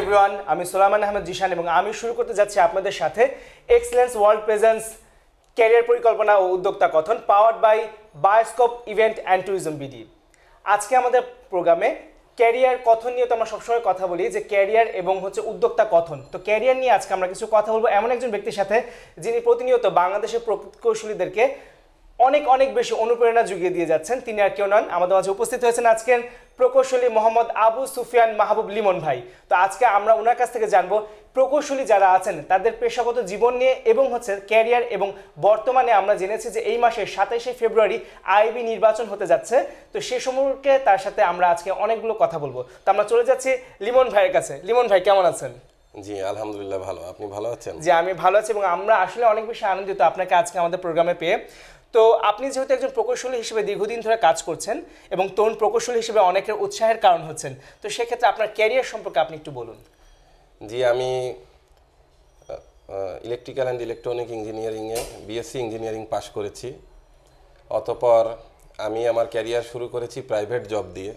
everyone আমি সোলামান আহমেদ জিশান এবং আমি শুরু করতে যাচ্ছি আপনাদের সাথে এক্সেলেন্স ওয়ার্ল্ড প্রেজেন্স ক্যারিয়ার পরিকল্পনা ও উদ্যোক্তা কথন powered by bioscope event and tourism BD আজকে আমাদের প্রোগ্রামে ক্যারিয়ার কথন নিয়ে তো আমরা সবসময় কথা বলি যে ক্যারিয়ার এবং হচ্ছে উদ্যোক্তা কথন তো ক্যারিয়ার নিয়ে আজকে আমরা কিছু কথা বলবো এমন একজন ব্যক্তির সাথে যিনি প্রতিনিয়ত বাংলাদেশের প্রকৌশলীদেরকে অনেক অনেক বেশি অনুপ্রেরণা যুগিয়ে দিয়ে যাচ্ছেন তিনি আর কেউ নন আমাদের মাঝে উপস্থিত হয়েছেন আজকের প্রকৌশলী মোহাম্মদ আবু সুফিয়ান মাহবুব লিমন ভাই তো আজকে আমরা ওনার কাছ থেকে জানবো প্রকৌশলী যারা আছেন তাদের পেশাগত জীবন নিয়ে এবং হচ্ছে ক্যারিয়ার এবং বর্তমানে আমরা জেনেছি যে এই মাসের সাতাইশে ফেব্রুয়ারি আইবি নির্বাচন হতে যাচ্ছে তো সে সম্পর্কে তার সাথে আমরা আজকে অনেকগুলো কথা বলবো তো আমরা চলে যাচ্ছি লিমন ভাইয়ের কাছে লিমন ভাই কেমন আছেন জি আলহামদুলিল্লাহ ভালো আপনি ভালো আছেন জি আমি ভালো আছি এবং আমরা আসলে অনেক বেশি আনন্দিত আপনাকে আজকে আমাদের প্রোগ্রামে পেয়ে তো আপনি যেহেতু একজন প্রকৌশলী হিসেবে দীর্ঘদিন ধরে কাজ করছেন এবং তরুণ প্রকৌশলী হিসেবে অনেকের উৎসাহের কারণ হচ্ছেন তো সেক্ষেত্রে আপনার ক্যারিয়ার সম্পর্কে আপনি একটু বলুন জি আমি ইলেকট্রিক্যাল অ্যান্ড ইলেকট্রনিক ইঞ্জিনিয়ারিংয়ে বিএসসি ইঞ্জিনিয়ারিং পাশ করেছি অতপর আমি আমার ক্যারিয়ার শুরু করেছি প্রাইভেট জব দিয়ে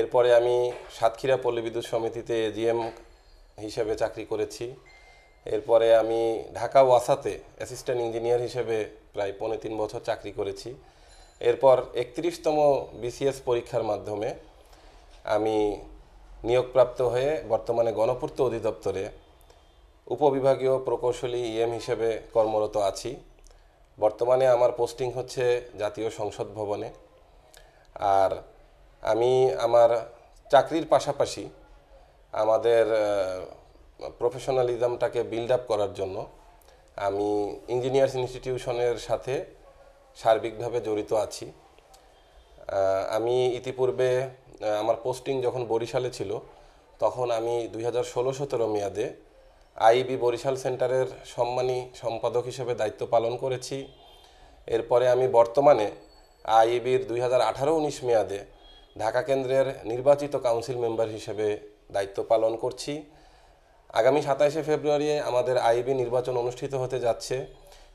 এরপরে আমি সাতক্ষীরা পল্লী বিদ্যুৎ সমিতিতে এজিএম হিসেবে চাকরি করেছি এরপরে আমি ঢাকা ওয়াসাতে অ্যাসিস্ট্যান্ট ইঞ্জিনিয়ার হিসেবে প্রায় পৌনে তিন বছর চাকরি করেছি এরপর একত্রিশতম বিসিএস পরীক্ষার মাধ্যমে আমি নিয়োগপ্রাপ্ত হয়ে বর্তমানে গণপূর্ত অধিদপ্তরে উপবিভাগীয় প্রকৌশলী ইএম e হিসেবে কর্মরত আছি বর্তমানে আমার পোস্টিং হচ্ছে জাতীয় সংসদ ভবনে আর আমি আমার চাকরির পাশাপাশি আমাদের প্রফেশনালিজমটাকে বিল্ড আপ করার জন্য আমি ইঞ্জিনিয়ার্স ইনস্টিটিউশনের সাথে সার্বিকভাবে জড়িত আছি আমি ইতিপূর্বে আমার পোস্টিং যখন বরিশালে ছিল তখন আমি দুই হাজার ষোলো সতেরো মেয়াদে আইবি বরিশাল সেন্টারের সম্মানী সম্পাদক হিসেবে দায়িত্ব পালন করেছি এরপরে আমি বর্তমানে আইবির দুই হাজার আঠারো উনিশ মেয়াদে ঢাকা কেন্দ্রের নির্বাচিত কাউন্সিল মেম্বার হিসেবে দায়িত্ব পালন করছি আগামী সাতাইশে ফেব্রুয়ারি আমাদের আইবি নির্বাচন অনুষ্ঠিত হতে যাচ্ছে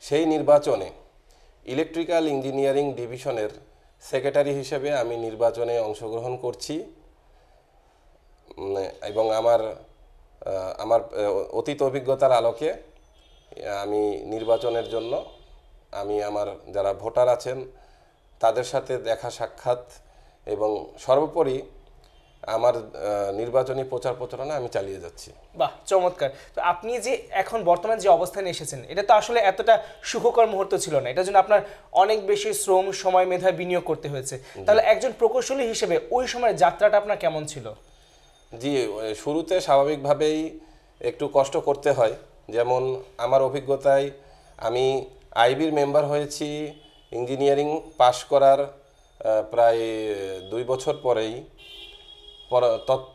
সেই নির্বাচনে ইলেকট্রিক্যাল ইঞ্জিনিয়ারিং ডিভিশনের সেক্রেটারি হিসেবে আমি নির্বাচনে অংশগ্রহণ করছি এবং আমার আমার অতীত অভিজ্ঞতার আলোকে আমি নির্বাচনের জন্য আমি আমার যারা ভোটার আছেন তাদের সাথে দেখা সাক্ষাৎ এবং সর্বোপরি আমার নির্বাচনী প্রচার প্রচারণা আমি চালিয়ে যাচ্ছি বাহ চমৎকার তো আপনি যে এখন বর্তমান যে অবস্থানে এসেছেন এটা তো আসলে এতটা সুখকর মুহূর্ত ছিল না এটার জন্য আপনার অনেক বেশি শ্রম সময় মেধা বিনিয়োগ করতে হয়েছে তাহলে একজন প্রকৌশলী হিসেবে ওই সময়ের যাত্রাটা আপনার কেমন ছিল জি শুরুতে স্বাভাবিকভাবেই একটু কষ্ট করতে হয় যেমন আমার অভিজ্ঞতায় আমি আইবির মেম্বার হয়েছি ইঞ্জিনিয়ারিং পাশ করার প্রায় দুই বছর পরেই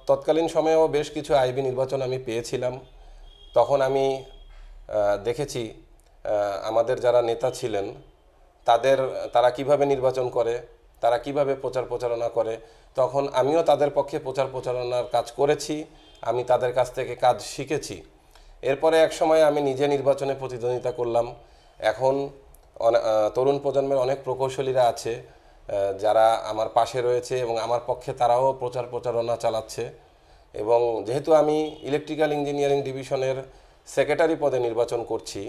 তৎকালীন সময়েও বেশ কিছু আইবি নির্বাচন আমি পেয়েছিলাম তখন আমি দেখেছি আমাদের যারা নেতা ছিলেন তাদের তারা কিভাবে নির্বাচন করে তারা কিভাবে প্রচার প্রচারণা করে তখন আমিও তাদের পক্ষে প্রচার প্রচারণার কাজ করেছি আমি তাদের কাছ থেকে কাজ শিখেছি এরপরে এক সময় আমি নিজে নির্বাচনে প্রতিদ্বন্দ্বিতা করলাম এখন তরুণ প্রজন্মের অনেক প্রকৌশলীরা আছে যারা আমার পাশে রয়েছে এবং আমার পক্ষে তারাও প্রচার প্রচারণা চালাচ্ছে এবং যেহেতু আমি ইলেকট্রিক্যাল ইঞ্জিনিয়ারিং ডিভিশনের সেক্রেটারি পদে নির্বাচন করছি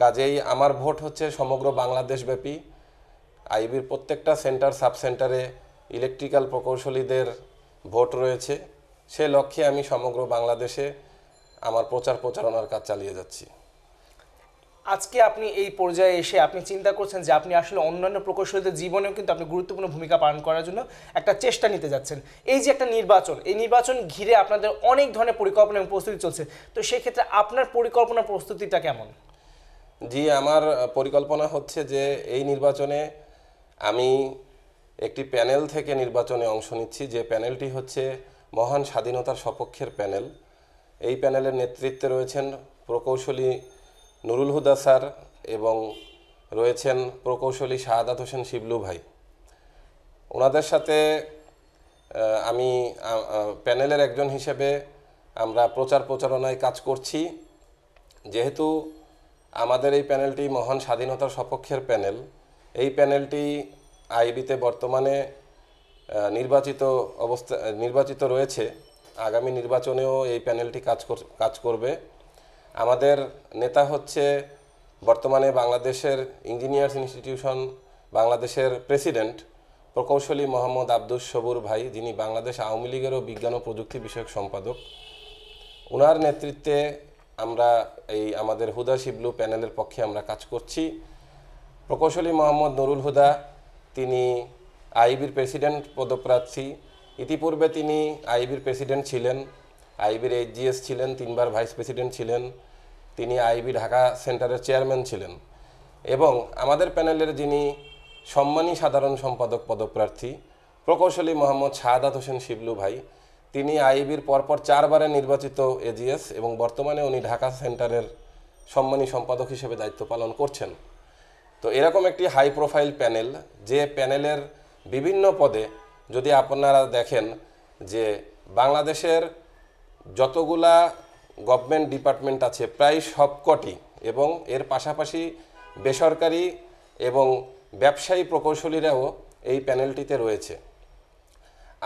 কাজেই আমার ভোট হচ্ছে সমগ্র বাংলাদেশব্যাপী আইবির প্রত্যেকটা সেন্টার সাব সেন্টারে ইলেকট্রিক্যাল প্রকৌশলীদের ভোট রয়েছে সে লক্ষ্যে আমি সমগ্র বাংলাদেশে আমার প্রচার প্রচারণার কাজ চালিয়ে যাচ্ছি আজকে আপনি এই পর্যায়ে এসে আপনি চিন্তা করছেন যে আপনি আসলে অন্যান্য প্রকৌশলীদের জীবনেও কিন্তু আপনি গুরুত্বপূর্ণ ভূমিকা পালন করার জন্য একটা চেষ্টা নিতে যাচ্ছেন এই যে একটা নির্বাচন এই নির্বাচন ঘিরে আপনাদের অনেক ধরনের পরিকল্পনা এবং প্রস্তুতি চলছে তো সেক্ষেত্রে আপনার পরিকল্পনা প্রস্তুতিটা কেমন জি আমার পরিকল্পনা হচ্ছে যে এই নির্বাচনে আমি একটি প্যানেল থেকে নির্বাচনে অংশ নিচ্ছি যে প্যানেলটি হচ্ছে মহান স্বাধীনতার সপক্ষের প্যানেল এই প্যানেলের নেতৃত্বে রয়েছেন প্রকৌশলী নুরুল হুদা স্যার এবং রয়েছেন প্রকৌশলী শাহাদাত হোসেন শিবলু ভাই ওনাদের সাথে আমি প্যানেলের একজন হিসেবে আমরা প্রচার প্রচারণায় কাজ করছি যেহেতু আমাদের এই প্যানেলটি মহান স্বাধীনতার সপক্ষের প্যানেল এই প্যানেলটি আইবিতে বর্তমানে নির্বাচিত অবস্থা নির্বাচিত রয়েছে আগামী নির্বাচনেও এই প্যানেলটি কাজ কাজ করবে আমাদের নেতা হচ্ছে বর্তমানে বাংলাদেশের ইঞ্জিনিয়ার্স ইনস্টিটিউশন বাংলাদেশের প্রেসিডেন্ট প্রকৌশলী মোহাম্মদ আব্দুস সবুর ভাই যিনি বাংলাদেশ আওয়ামী লীগেরও বিজ্ঞান ও প্রযুক্তি বিষয়ক সম্পাদক ওনার নেতৃত্বে আমরা এই আমাদের হুদা শিবলু প্যানেলের পক্ষে আমরা কাজ করছি প্রকৌশলী মোহাম্মদ নুরুল হুদা তিনি আইবির প্রেসিডেন্ট পদপ্রার্থী ইতিপূর্বে তিনি আইবির প্রেসিডেন্ট ছিলেন আইবির এইচজিএস ছিলেন তিনবার ভাইস প্রেসিডেন্ট ছিলেন তিনি আইবি ঢাকা সেন্টারের চেয়ারম্যান ছিলেন এবং আমাদের প্যানেলের যিনি সম্মানী সাধারণ সম্পাদক পদপ্রার্থী প্রকৌশলী মোহাম্মদ শাহাদাত হোসেন শিবলু ভাই তিনি আইবির পরপর চারবারে নির্বাচিত এজিএস এবং বর্তমানে উনি ঢাকা সেন্টারের সম্মানী সম্পাদক হিসেবে দায়িত্ব পালন করছেন তো এরকম একটি হাই প্রোফাইল প্যানেল যে প্যানেলের বিভিন্ন পদে যদি আপনারা দেখেন যে বাংলাদেশের যতগুলা গভর্নমেন্ট ডিপার্টমেন্ট আছে প্রায় সবকটি এবং এর পাশাপাশি বেসরকারি এবং ব্যবসায়ী প্রকৌশলীরাও এই প্যানেলটিতে রয়েছে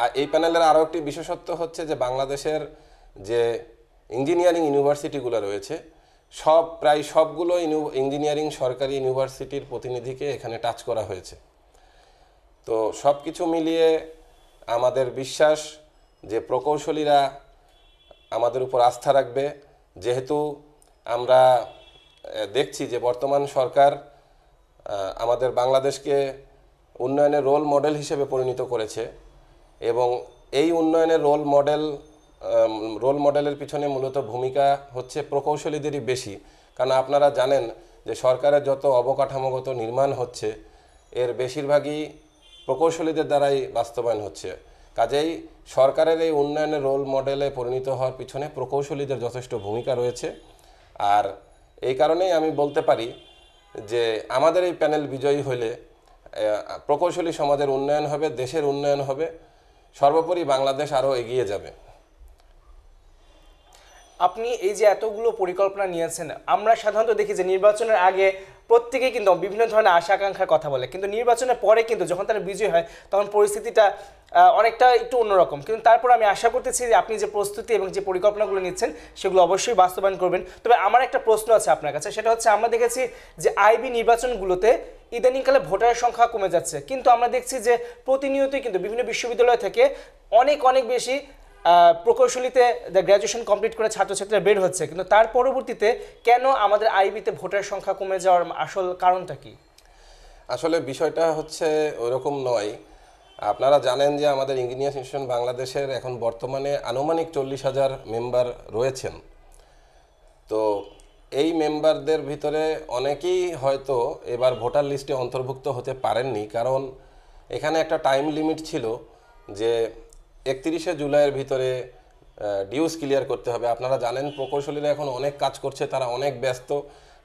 আর এই প্যানেলের আরও একটি বিশেষত্ব হচ্ছে যে বাংলাদেশের যে ইঞ্জিনিয়ারিং ইউনিভার্সিটিগুলো রয়েছে সব প্রায় সবগুলো ইঞ্জিনিয়ারিং সরকারি ইউনিভার্সিটির প্রতিনিধিকে এখানে টাচ করা হয়েছে তো সব কিছু মিলিয়ে আমাদের বিশ্বাস যে প্রকৌশলীরা আমাদের উপর আস্থা রাখবে যেহেতু আমরা দেখছি যে বর্তমান সরকার আমাদের বাংলাদেশকে উন্নয়নের রোল মডেল হিসেবে পরিণত করেছে এবং এই উন্নয়নের রোল মডেল রোল মডেলের পিছনে মূলত ভূমিকা হচ্ছে প্রকৌশলীদেরই বেশি কারণ আপনারা জানেন যে সরকারের যত অবকাঠামোগত নির্মাণ হচ্ছে এর বেশিরভাগই প্রকৌশলীদের দ্বারাই বাস্তবায়ন হচ্ছে কাজেই সরকারের এই উন্নয়নের রোল মডেলে পরিণত হওয়ার পিছনে প্রকৌশলীদের যথেষ্ট ভূমিকা রয়েছে আর এই কারণেই আমি বলতে পারি যে আমাদের এই প্যানেল বিজয়ী হলে প্রকৌশলী সমাজের উন্নয়ন হবে দেশের উন্নয়ন হবে সর্বোপরি বাংলাদেশ আরও এগিয়ে যাবে আপনি এই যে এতগুলো পরিকল্পনা নিয়েছেন আমরা সাধারণত দেখি যে নির্বাচনের আগে প্রত্যেকেই কিন্তু বিভিন্ন ধরনের আশা আকাঙ্ক্ষার কথা বলে কিন্তু নির্বাচনের পরে কিন্তু যখন তারা বিজয়ী হয় তখন পরিস্থিতিটা অনেকটা একটু অন্যরকম কিন্তু তারপর আমি আশা করতেছি যে আপনি যে প্রস্তুতি এবং যে পরিকল্পনাগুলো নিচ্ছেন সেগুলো অবশ্যই বাস্তবায়ন করবেন তবে আমার একটা প্রশ্ন আছে আপনার কাছে সেটা হচ্ছে আমরা দেখেছি যে আইবি নির্বাচনগুলোতে ইদানিংকালে ভোটারের সংখ্যা কমে যাচ্ছে কিন্তু আমরা দেখছি যে প্রতিনিয়তই কিন্তু বিভিন্ন বিশ্ববিদ্যালয় থেকে অনেক অনেক বেশি প্রকৌশলীতে গ্র্যাজুয়েশন কমপ্লিট করে ছাত্রছাত্রীরা বের হচ্ছে কিন্তু তার পরবর্তীতে কেন আমাদের আইবিতে ভোটার সংখ্যা কমে যাওয়ার আসল কারণটা কি আসলে বিষয়টা হচ্ছে ওরকম নয় আপনারা জানেন যে আমাদের ইঞ্জিনিয়ার ইনস্টিটিউশন বাংলাদেশের এখন বর্তমানে আনুমানিক চল্লিশ হাজার মেম্বার রয়েছেন তো এই মেম্বারদের ভিতরে অনেকেই হয়তো এবার ভোটার লিস্টে অন্তর্ভুক্ত হতে পারেননি কারণ এখানে একটা টাইম লিমিট ছিল যে একত্রিশে জুলাইয়ের ভিতরে ডিউস ক্লিয়ার করতে হবে আপনারা জানেন প্রকৌশলীরা এখন অনেক কাজ করছে তারা অনেক ব্যস্ত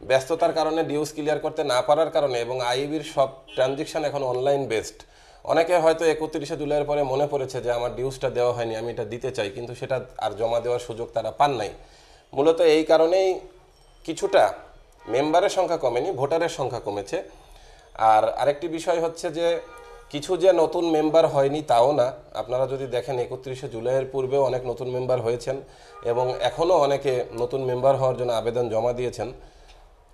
ব্যস্ততার কারণে ডিউস ক্লিয়ার করতে না পারার কারণে এবং আইবির সব ট্রানজেকশান এখন অনলাইন বেসড অনেকে হয়তো একত্রিশে জুলাইয়ের পরে মনে পড়েছে যে আমার ডিউসটা দেওয়া হয়নি আমি এটা দিতে চাই কিন্তু সেটা আর জমা দেওয়ার সুযোগ তারা পান নাই মূলত এই কারণেই কিছুটা মেম্বারের সংখ্যা কমেনি ভোটারের সংখ্যা কমেছে আর আরেকটি বিষয় হচ্ছে যে কিছু যে নতুন মেম্বার হয়নি তাও না আপনারা যদি দেখেন একত্রিশে জুলাইয়ের পূর্বেও অনেক নতুন মেম্বার হয়েছেন এবং এখনও অনেকে নতুন মেম্বার হওয়ার জন্য আবেদন জমা দিয়েছেন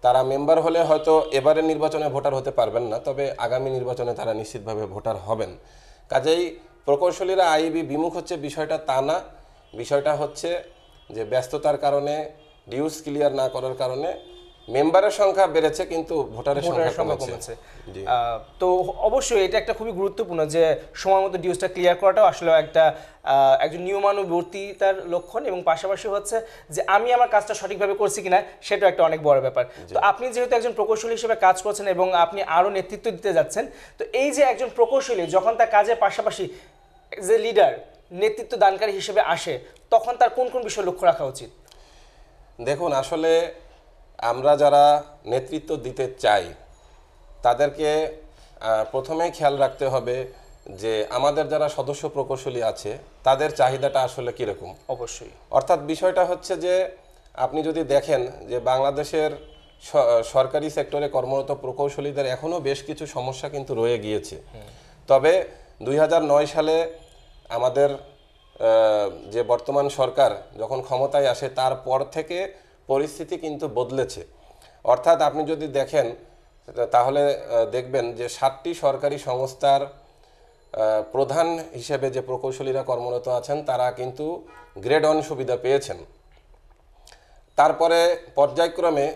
তারা মেম্বার হলে হয়তো এবারের নির্বাচনে ভোটার হতে পারবেন না তবে আগামী নির্বাচনে তারা নিশ্চিতভাবে ভোটার হবেন কাজেই প্রকৌশলীরা আইবি বিমুখ হচ্ছে বিষয়টা তা না বিষয়টা হচ্ছে যে ব্যস্ততার কারণে ডিউস ক্লিয়ার না করার কারণে মেম্বারের সংখ্যা বেড়েছে কিন্তু ভোটারের সংখ্যা কমেছে তো অবশ্যই এটা একটা খুবই গুরুত্বপূর্ণ যে সময় মতো ডিউসটা ক্লিয়ার করাটাও আসলে একটা একজন নিয়মানুবর্তিতার লক্ষণ এবং পাশাপাশি হচ্ছে যে আমি আমার কাজটা সঠিকভাবে করছি কিনা সেটাও একটা অনেক বড় ব্যাপার তো আপনি যেহেতু একজন প্রকৌশলী হিসেবে কাজ করছেন এবং আপনি আরও নেতৃত্ব দিতে যাচ্ছেন তো এই যে একজন প্রকৌশলী যখন তার কাজের পাশাপাশি যে লিডার নেতৃত্ব দানকারী হিসেবে আসে তখন তার কোন কোন বিষয় লক্ষ্য রাখা উচিত দেখুন আসলে আমরা যারা নেতৃত্ব দিতে চাই তাদেরকে প্রথমে খেয়াল রাখতে হবে যে আমাদের যারা সদস্য প্রকৌশলী আছে তাদের চাহিদাটা আসলে কীরকম অবশ্যই অর্থাৎ বিষয়টা হচ্ছে যে আপনি যদি দেখেন যে বাংলাদেশের সরকারি সেক্টরে কর্মরত প্রকৌশলীদের এখনও বেশ কিছু সমস্যা কিন্তু রয়ে গিয়েছে তবে দুই সালে আমাদের যে বর্তমান সরকার যখন ক্ষমতায় আসে তারপর থেকে পরিস্থিতি কিন্তু বদলেছে অর্থাৎ আপনি যদি দেখেন তাহলে দেখবেন যে সাতটি সরকারি সংস্থার প্রধান হিসেবে যে প্রকৌশলীরা কর্মরত আছেন তারা কিন্তু গ্রেড অন সুবিধা পেয়েছেন তারপরে পর্যায়ক্রমে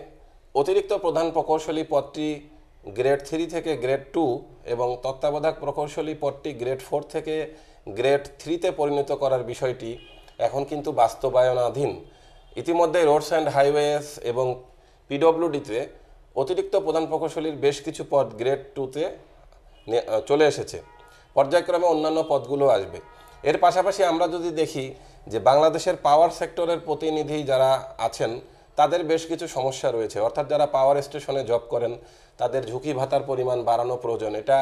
অতিরিক্ত প্রধান প্রকৌশলী পদটি গ্রেড থ্রি থেকে গ্রেড টু এবং তত্ত্বাবধায়ক প্রকৌশলী পদটি গ্রেড ফোর থেকে গ্রেড থ্রিতে পরিণত করার বিষয়টি এখন কিন্তু বাস্তবায়নাধীন ইতিমধ্যে রোডস অ্যান্ড হাইওয়েস এবং পিডব্লিউডিতে অতিরিক্ত প্রধান প্রকৌশলীর বেশ কিছু পদ গ্রেড টুতে চলে এসেছে পর্যায়ক্রমে অন্যান্য পদগুলো আসবে এর পাশাপাশি আমরা যদি দেখি যে বাংলাদেশের পাওয়ার সেক্টরের প্রতিনিধি যারা আছেন তাদের বেশ কিছু সমস্যা রয়েছে অর্থাৎ যারা পাওয়ার স্টেশনে জব করেন তাদের ঝুঁকি ভাতার পরিমাণ বাড়ানো প্রয়োজন এটা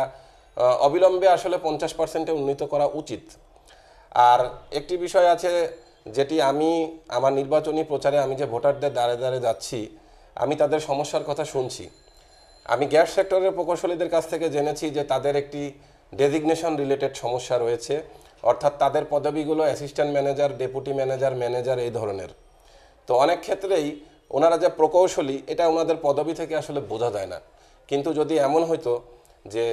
অবিলম্বে আসলে পঞ্চাশ পার্সেন্টে উন্নীত করা উচিত আর একটি বিষয় আছে যেটি আমি আমার নির্বাচনী প্রচারে আমি যে ভোটারদের দ্বারে দ্বারে যাচ্ছি আমি তাদের সমস্যার কথা শুনছি আমি গ্যাস সেক্টরের প্রকৌশলীদের কাছ থেকে জেনেছি যে তাদের একটি ডেজিগনেশন রিলেটেড সমস্যা রয়েছে অর্থাৎ তাদের পদবিগুলো assistant manager deputy manager manager এই ধরনের তো অনেক ক্ষেত্রেই ওনারা যে প্রকৌশলী এটা ওনাদের পদবি থেকে আসলে বোঝা যায় না কিন্তু যদি এমন হইতো যে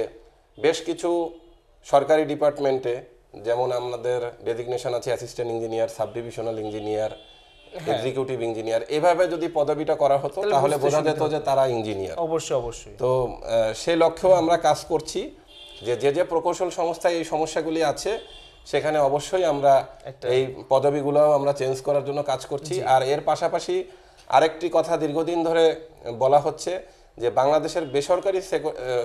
বেশ কিছু সরকারি ডিপার্টমেন্টে যেমন আমাদের ডেজিগনেশন আছে assistant engineer sub divisional engineer executive engineer এভাবে যদি পদবিটা করা হতো তাহলে বোঝা যেত যে তারা ইঞ্জিনিয়ার অবশ্যই অবশ্যই তো সেই লক্ষ্যেও আমরা কাজ করছি যে যে যে প্রকৌশল সংস্থায় এই সমস্যাগুলি আছে সেখানে অবশ্যই আমরা এই পদবিগুলোও আমরা চেঞ্জ করার জন্য কাজ করছি আর এর পাশাপাশি আরেকটি কথা দীর্ঘদিন ধরে বলা হচ্ছে যে বাংলাদেশের বেসরকারি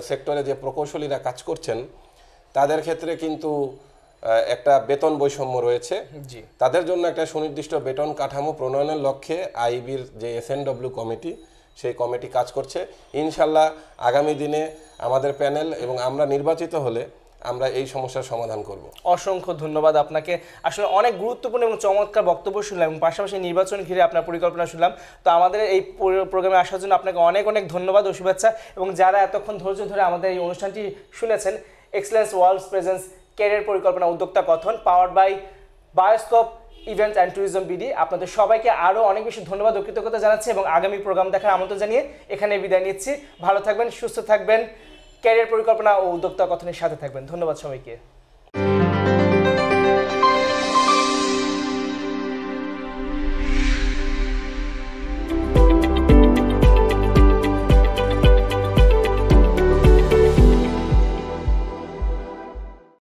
সেক্টরে যে প্রকৌশলীরা কাজ করছেন তাদের ক্ষেত্রে কিন্তু একটা বেতন বৈষম্য রয়েছে তাদের জন্য একটা সুনির্দিষ্ট বেতন কাঠামো প্রণয়নের লক্ষ্যে আইবির যে এস কমিটি সেই কমিটি কাজ করছে ইনশাল্লাহ আগামী দিনে আমাদের প্যানেল এবং আমরা নির্বাচিত হলে আমরা এই সমস্যার সমাধান করব অসংখ্য ধন্যবাদ আপনাকে আসলে অনেক গুরুত্বপূর্ণ এবং চমৎকার বক্তব্য শুনলাম এবং পাশাপাশি নির্বাচন ঘিরে আপনার পরিকল্পনা শুনলাম তো আমাদের এই প্রোগ্রামে আসার জন্য আপনাকে অনেক অনেক ধন্যবাদ ও শুভেচ্ছা এবং যারা এতক্ষণ ধৈর্য ধরে আমাদের এই অনুষ্ঠানটি শুনেছেন এক্সেলেন্স ওয়ার্ল্ড প্রেজেন্স ক্যারিয়ার পরিকল্পনা উদ্যোক্তা কথন power by bioscope events and tourism BD আপনাদের সবাইকে আরও অনেক বেশি ধন্যবাদ ও কৃতজ্ঞতা জানাচ্ছি এবং আগামী প্রোগ্রাম দেখার আমন্ত্রণ জানিয়ে এখানে বিদায় নিচ্ছি ভালো থাকবেন সুস্থ থাকবেন ক্যারিয়ার পরিকল্পনা ও উদ্যোক্তা কথনের সাথে থাকবেন ধন্যবাদ সবাইকে